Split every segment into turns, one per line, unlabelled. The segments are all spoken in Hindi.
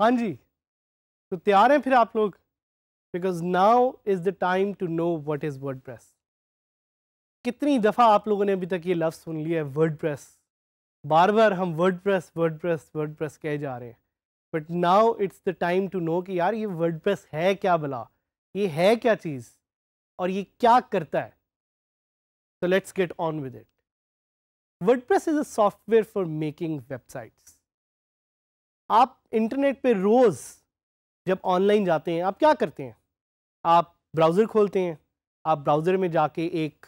हाँ जी तो तैयार हैं फिर आप लोग because now is the time to know what is WordPress कितनी दफ़ा आप लोगों ने अभी तक ये लफ्ज़ सुन लिया है वर्ड प्रेस बार बार हम WordPress WordPress WordPress कहे जा रहे हैं but now it's the time to know कि यार ये वर्ड प्रेस है क्या भला ये है क्या चीज़ और ये क्या करता है so let's get on with it WordPress is a software for making websites आप इंटरनेट पे रोज़ जब ऑनलाइन जाते हैं आप क्या करते हैं आप ब्राउज़र खोलते हैं आप ब्राउज़र में जाके एक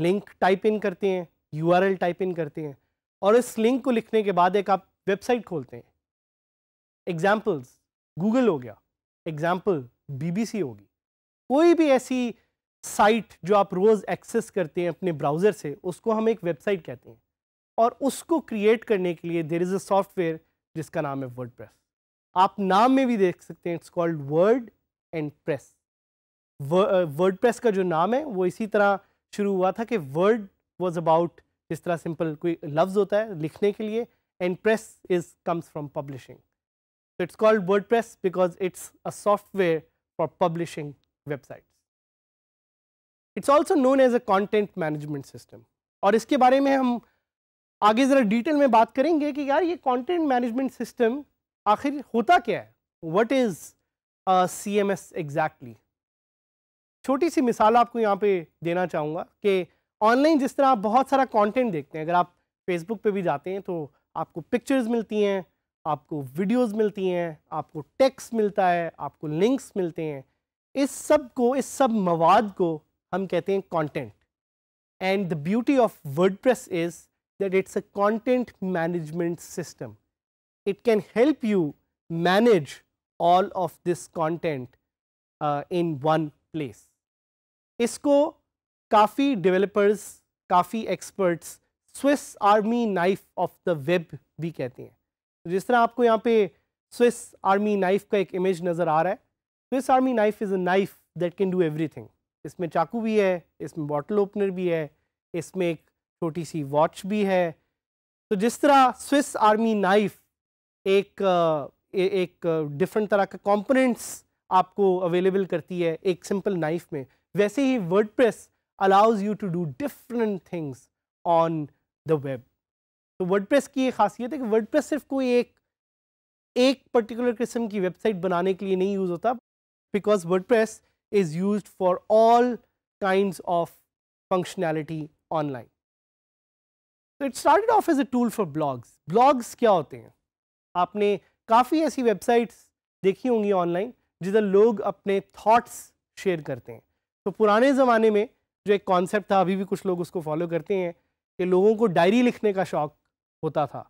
लिंक टाइप इन करते हैं यू टाइप इन करते हैं और इस लिंक को लिखने के बाद एक आप वेबसाइट खोलते हैं एग्जाम्पल्स गूगल हो गया एग्जाम्पल बीबीसी होगी कोई भी ऐसी साइट जो आप रोज़ एक्सेस करते हैं अपने ब्राउज़र से उसको हम एक वेबसाइट कहते हैं और उसको क्रिएट करने के लिए देर इज़ अ सॉफ्टवेयर जिसका नाम है वर्ड प्रेस आप नाम में भी देख सकते हैं it's called word and press WordPress का जो नाम है वो इसी तरह शुरू हुआ था कि वर्ड वॉज अबाउट जिस तरह सिंपल कोई लफ्ज़ होता है लिखने के लिए and press is comes from publishing it's called WordPress because it's a software for publishing website it's also known as a content management system और इसके बारे में हम आगे ज़रा डिटेल में बात करेंगे कि यार ये कॉन्टेंट मैनेजमेंट सिस्टम आखिर होता क्या है what is C M S exactly छोटी सी मिसाल आपको यहाँ पे देना चाहूँगा कि ऑनलाइन जिस तरह आप बहुत सारा कंटेंट देखते हैं अगर आप फेसबुक पे भी जाते हैं तो आपको पिक्चर्स मिलती हैं आपको वीडियोस मिलती हैं आपको टेक्स्ट मिलता है आपको लिंक्स मिलते हैं इस सब को इस सब मवाद को हम कहते हैं content and the beauty of press is that it's a content management system it can help you manage all of this content uh, in one place. इसको काफ़ी डेवलपर्स काफ़ी experts Swiss army knife of the web भी कहते हैं तो जिस तरह आपको यहाँ पे स्विस आर्मी नाइफ का एक इमेज नज़र आ रहा है Swiss army knife is a knife that can do everything इसमें चाकू भी है इसमें बॉटल ओपनर भी है इसमें एक छोटी सी वॉच भी है तो जिस तरह स्विस आर्मी नाइफ एक ए, एक डिफरेंट तरह का कंपोनेंट्स आपको अवेलेबल करती है एक सिंपल नाइफ में वैसे ही WordPress allows you to do different things on the web तो वर्ड प्रेस की ये खासियत है कि वर्ड प्रेस सिर्फ कोई एक एक पर्टिकुलर किस्म की वेबसाइट बनाने के लिए नहीं यूज़ होता because WordPress is use for all kind of functionality online तो it started off as a tool for blogs blogs क्या होते हैं आपने काफ़ी ऐसी वेबसाइट्स देखी होंगी ऑनलाइन जिधर लोग अपने थाट्स शेयर करते हैं तो पुराने ज़माने में जो एक कॉन्सेप्ट था अभी भी कुछ लोग उसको फॉलो करते हैं कि लोगों को डायरी लिखने का शौक होता था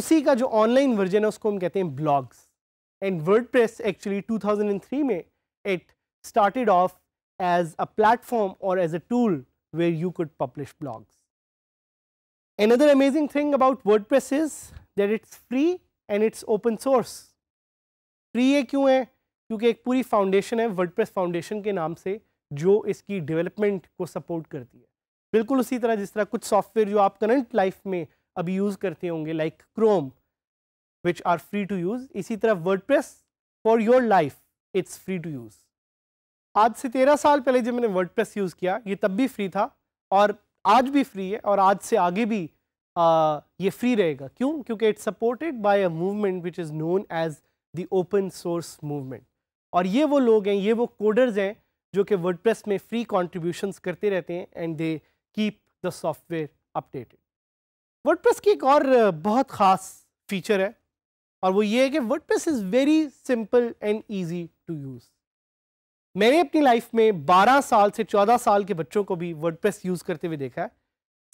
उसी का जो ऑनलाइन वर्जन है उसको हम कहते हैं blogs and WordPress actually two में it started off as a platform और as a tool where you could publish blogs Another amazing thing about WordPress is that it's free and it's open source. Free है क्यों है क्योंकि एक पूरी फाउंडेशन है WordPress फाउंडेशन के नाम से जो इसकी डेवलपमेंट को सपोर्ट करती है बिल्कुल उसी तरह जिस तरह कुछ सॉफ्टवेयर जो आप करंट लाइफ में अभी यूज़ करते होंगे like Chrome which are free to use इसी तरह word for your life it's free to use आज से तेरह साल पहले जब मैंने वर्ड यूज़ किया ये तब भी फ्री था और आज भी फ्री है और आज से आगे भी आ, ये फ्री रहेगा क्यों क्योंकि it's supported by a movement which is known as the open source movement और ये वो लोग हैं ये वो कोडर्स हैं जो कि वर्ड में फ्री कॉन्ट्रीब्यूशंस करते रहते हैं and they keep the software updated word की एक और बहुत ख़ास फीचर है और वो ये है कि press is very simple and easy to use मैंने अपनी लाइफ में 12 साल से 14 साल के बच्चों को भी प्रेस यूज़ करते हुए देखा है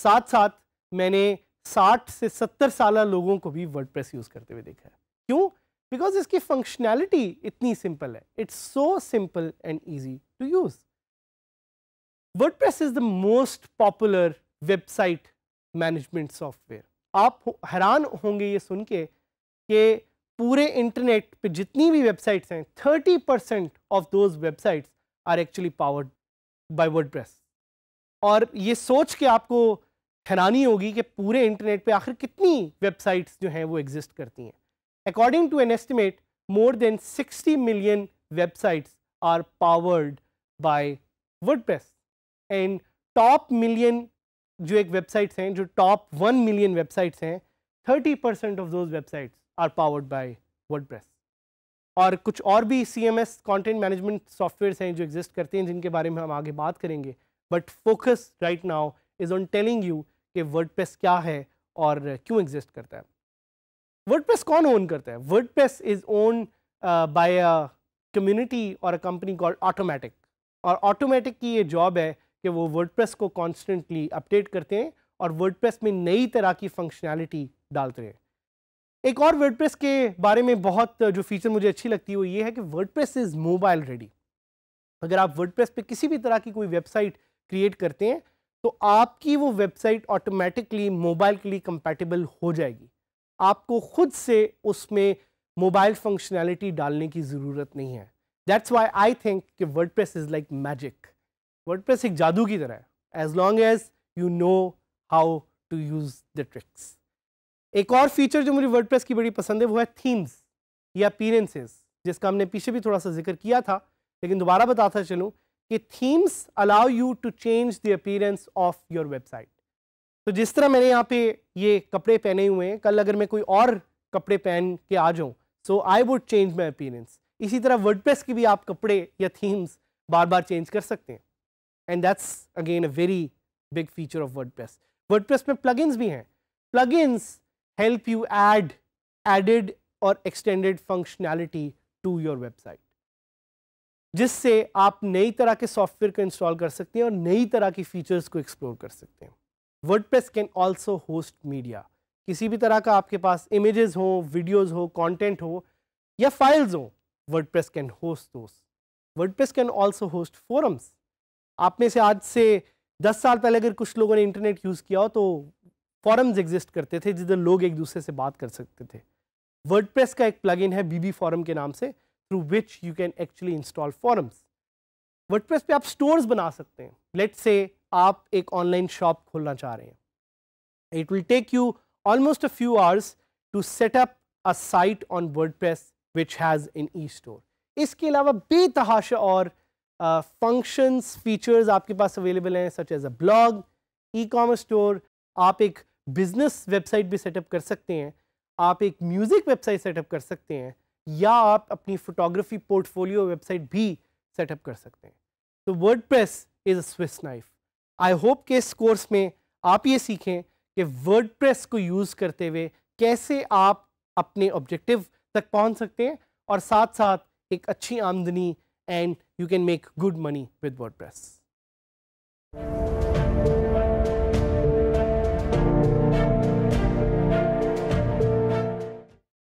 साथ साथ मैंने 60 से 70 साल लोगों को भी प्रेस यूज़ करते हुए देखा है क्यों बिकॉज इसकी फंक्शनैलिटी इतनी सिंपल है it's so simple and easy to use. WordPress is the most popular website management software. आप हैरान होंगे ये सुन के कि पूरे इंटरनेट पे जितनी भी वेबसाइट्स हैं 30 percent of those websites are actually powered by WordPress और ये सोच के आपको हैरानी होगी कि पूरे इंटरनेट पे आखिर कितनी वेबसाइट्स जो हैं वो एग्जिस्ट करती हैं according to an estimate more than 60 million websites are powered by WordPress and top million जो एक वेबसाइट्स हैं जो टॉप वन मिलियन वेबसाइट्स हैं thirty percent of those websites are powered by WordPress और कुछ और भी C M S content management software हैं जो एग्जिस्ट करते हैं जिनके बारे में हम आगे बात करेंगे but focus right now is on telling you कि वर्डप्रेस क्या है और क्यों एग्जिस्ट करता है वर्डप्रेस कौन ओन करता है WordPress is own by a community और अ कंपनी कॉल्ड ऑटोमेटिक और ऑटोमेटिक की ये जॉब है कि वो वर्डप्रेस को कॉन्स्टेंटली अपडेट करते हैं और वर्डप्रेस में नई तरह की फंक्शनैलिटी डालते हैं एक और वर्डप्रेस के बारे में बहुत जो फीचर मुझे अच्छी लगती है वो ये है कि वर्डप्रेस इज़ मोबाइल रेडी अगर आप वर्डप्रेस पे किसी भी तरह की कोई वेबसाइट क्रिएट करते हैं तो आपकी वो वेबसाइट ऑटोमेटिकली मोबाइल के लिए कंपेटेबल हो जाएगी आपको खुद से उसमें मोबाइल फंक्शनैलिटी डालने की ज़रूरत नहीं है दैट्स वाई आई थिंक कि WordPress is like magic WordPress एक जादू की तरह है as long as you know how to use the tricks एक और फीचर जो मुझे वर्ड प्रेस की बड़ी पसंद है वो है थीम्स या अपीरेंसेस जिसका हमने पीछे भी थोड़ा सा जिक्र किया था लेकिन दोबारा बताता चलूँ कि themes allow you to change the appearance of your website तो जिस तरह मैंने यहाँ पे ये कपड़े पहने हुए हैं कल अगर मैं कोई और कपड़े पहन के आ जाऊँ so I would change my appearance इसी तरह वर्डप्रेस की भी आप कपड़े या थीम्स बार बार चेंज कर सकते हैं and that's again a very big feature of WordPress WordPress में प्लगइन्स भी हैं plugins help you add added और extended functionality to your website जिससे आप नई तरह के सॉफ्टवेयर को इंस्टॉल कर सकते हैं और नई तरह की फीचर्स को एक्सप्लोर कर सकते हैं WordPress can also host media किसी भी तरह का आपके पास इमेजेस हो वीडियोस हो कंटेंट हो या फाइल्स हो WordPress can host those. WordPress can also host forums आप में से आज से 10 साल पहले अगर कुछ लोगों ने इंटरनेट यूज़ किया हो तो फॉरम्स एग्जिस्ट करते थे जिधर लोग एक दूसरे से बात कर सकते थे वर्डप्रेस का एक प्लगइन है बीबी फॉरम के नाम से through which you can actually install forums WordPress पे आप स्टोर्स बना सकते हैं लेट से आप एक ऑनलाइन शॉप खोलना चाह रहे हैं it will take you almost a few hours to setup a site on WordPress which has an e-store. इसके अलावा बेतहाशा और फंक्शंस uh, फीचर्स आपके पास अवेलेबल हैं such as a blog e commerce store आप एक बिजनेस वेबसाइट भी सेटअप कर सकते हैं आप एक म्यूज़िक वेबसाइट सेटअप कर सकते हैं या आप अपनी फोटोग्राफी पोर्टफोलियो वेबसाइट भी सेटअप कर सकते हैं तो WordPress is a Swiss knife I hope के इस कोर्स में आप ये सीखें कि वर्ड प्रेस को यूज़ करते हुए कैसे आप अपने ऑब्जेक्टिव तक पहुंच सकते हैं और साथ साथ एक अच्छी आमदनी and you can make good money with word